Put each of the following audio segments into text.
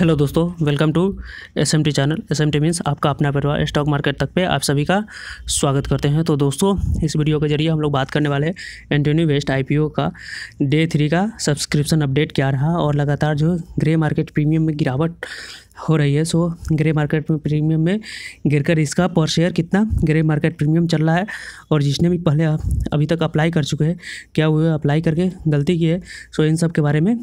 hello दोस्तों welcome to S M T channel S M T means आपका अपना परिवार स्टॉक मार्केट तक पे आप सभी का स्वागत करते हैं तो दोस्तों इस वीडियो के जरिए हम लोग बात करने वाले हैं एंटोनी वेस्ट आईपीओ का डे थ्री का सब्सक्रिप्शन अपडेट क्या रहा और लगातार जो ग्रे मार्केट प्रीमियम में गिरावट हो रही है सो ग्रे मार्केट में प्रीमियम में गिरकर इसका पर शेयर कितना ग्रे मार्केट प्रीमियम चल रहा है और जिसने भी पहले अभी तक अप्लाई कर चुके हैं क्या हुए अप्लाई करके गलती की है सो इन सब के बारे में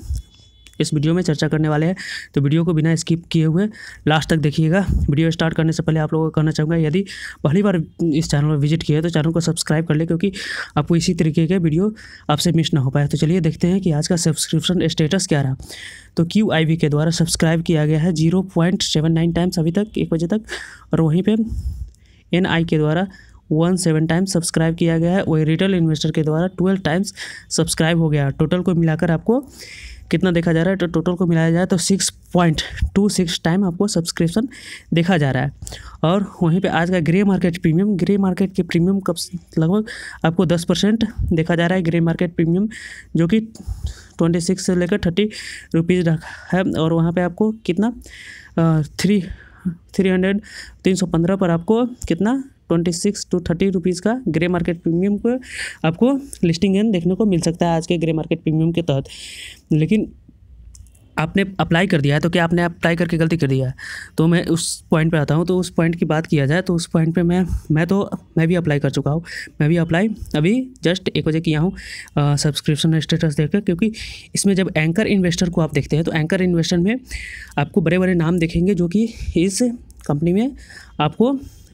इस वीडियो में चर्चा करने वाले हैं तो वीडियो को बिना स्किप किए हुए लास्ट तक देखिएगा वीडियो स्टार्ट करने से पहले आप लोगों को कहना चाहूँगा यदि पहली बार इस चैनल पर विजिट किया है तो चैनल को सब्सक्राइब कर ले क्योंकि आपको इसी तरीके के वीडियो आपसे मिस ना हो पाए तो चलिए देखते हैं कि आज का सब्सक्रिप्शन स्टेटस क्या रहा तो क्यू आई वी के द्वारा सब्सक्राइब किया गया है zero point seven nine times अभी तक एक बजे तक और वहीं पर एन आई के द्वारा वन सेवन टाइम्स सब्सक्राइब किया गया है वही रिटेल इन्वेस्टर के द्वारा ट्वेल्व टाइम्स सब्सक्राइब हो गया टोटल को मिलाकर आपको कितना देखा जा रहा है तो टोटल को मिलाया जाए तो six point two six time आपको सब्सक्रिप्शन देखा जा रहा है और वहीं पे आज का grey market premium grey market के प्रीमियम कब लगभग आपको दस परसेंट देखा जा रहा है ग्रे मार्केट प्रीमियम जो कि ट्वेंटी सिक्स से लेकर थर्टी रुपीज़ रखा है और वहाँ पे आपको कितना थ्री थ्री हंड्रेड तीन सौ पंद्रह पर आपको कितना twenty six two thirty rupees का ग्रे मार्केट प्रीमियम को आपको लिस्टिंग गेन देखने को मिल सकता है आज के ग्रे मार्केट प्रीमियम के तहत लेकिन आपने अप्लाई कर दिया है तो क्या आपने अप्लाई करके गलती कर दिया है तो मैं उस पॉइंट पे आता हूँ तो उस पॉइंट की बात किया जाए तो उस पॉइंट पे मैं मैं तो मैं भी अप्लाई कर चुका हूँ मैं भी अप्लाई अभी जस्ट एक बजे किया हूँ सब्सक्रिप्शन स्टेटस देखकर क्योंकि इसमें जब एंकर इन्वेस्टर को आप देखते हैं तो एंकर इन्वेस्टर में आपको बड़े बड़े नाम देखेंगे जो कि इस कंपनी में आपको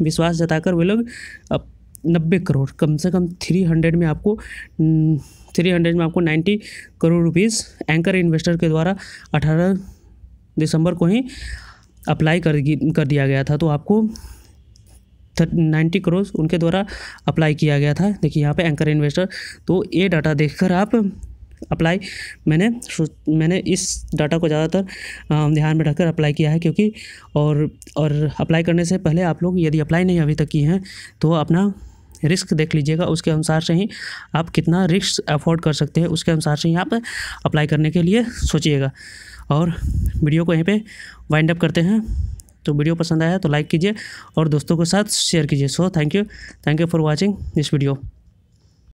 विश्वास जताकर वे लोग नब्बे करोड़ कम से कम थ्री हंड्रेड में आपको थ्री हंड्रेड में आपको ninety crore rupees anchor investor के द्वारा अठारह दिसंबर को ही अप्लाई कर कर दिया गया था तो आपको नाइन्टी करोड़ उनके द्वारा अप्लाई किया गया था देखिए यहाँ पे एंकर इन्वेस्टर तो ये डाटा देखकर आप अप्लाई मैंने मैंने इस डाटा को ज़्यादातर ध्यान में रखकर अप्लाई किया है क्योंकि और और अप्लाई करने से पहले आप लोग यदि अप्लाई नहीं अभी तक किए हैं तो अपना रिस्क देख लीजिएगा उसके अनुसार से ही आप कितना रिस्क अफोर्ड कर सकते हैं उसके अनुसार से ही आप अप्लाई करने के लिए सोचिएगा और वीडियो को यहीं पर वाइंड अप करते हैं तो वीडियो पसंद आया तो लाइक कीजिए और दोस्तों के साथ शेयर कीजिए so thank you thank you for watching this video